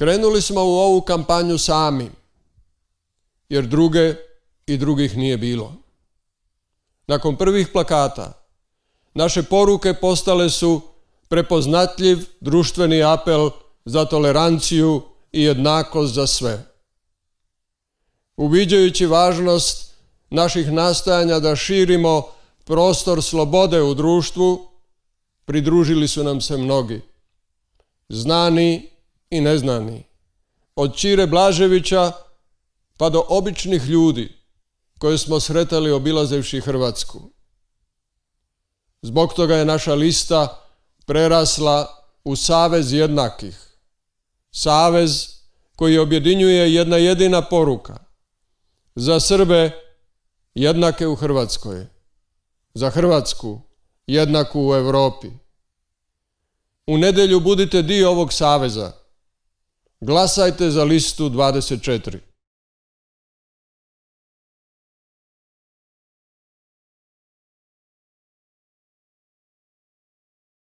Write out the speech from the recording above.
Krenuli smo u ovu kampanju sami, jer druge i drugih nije bilo. Nakon prvih plakata, naše poruke postale su prepoznatljiv društveni apel za toleranciju i jednakost za sve. Uviđajući važnost naših nastajanja da širimo prostor slobode u društvu, pridružili su nam se mnogi, znani i neznani. Od Čire Blaževića pa do običnih ljudi koje smo sretali obilazevši Hrvatsku. Zbog toga je naša lista prerasla u savez jednakih. Savez koji objedinjuje jedna jedina poruka. Za Srbe jednake u Hrvatskoj. Za Hrvatsku jednaku u Europi. U nedjelju budite dio ovog saveza. Glasajte za listu 24.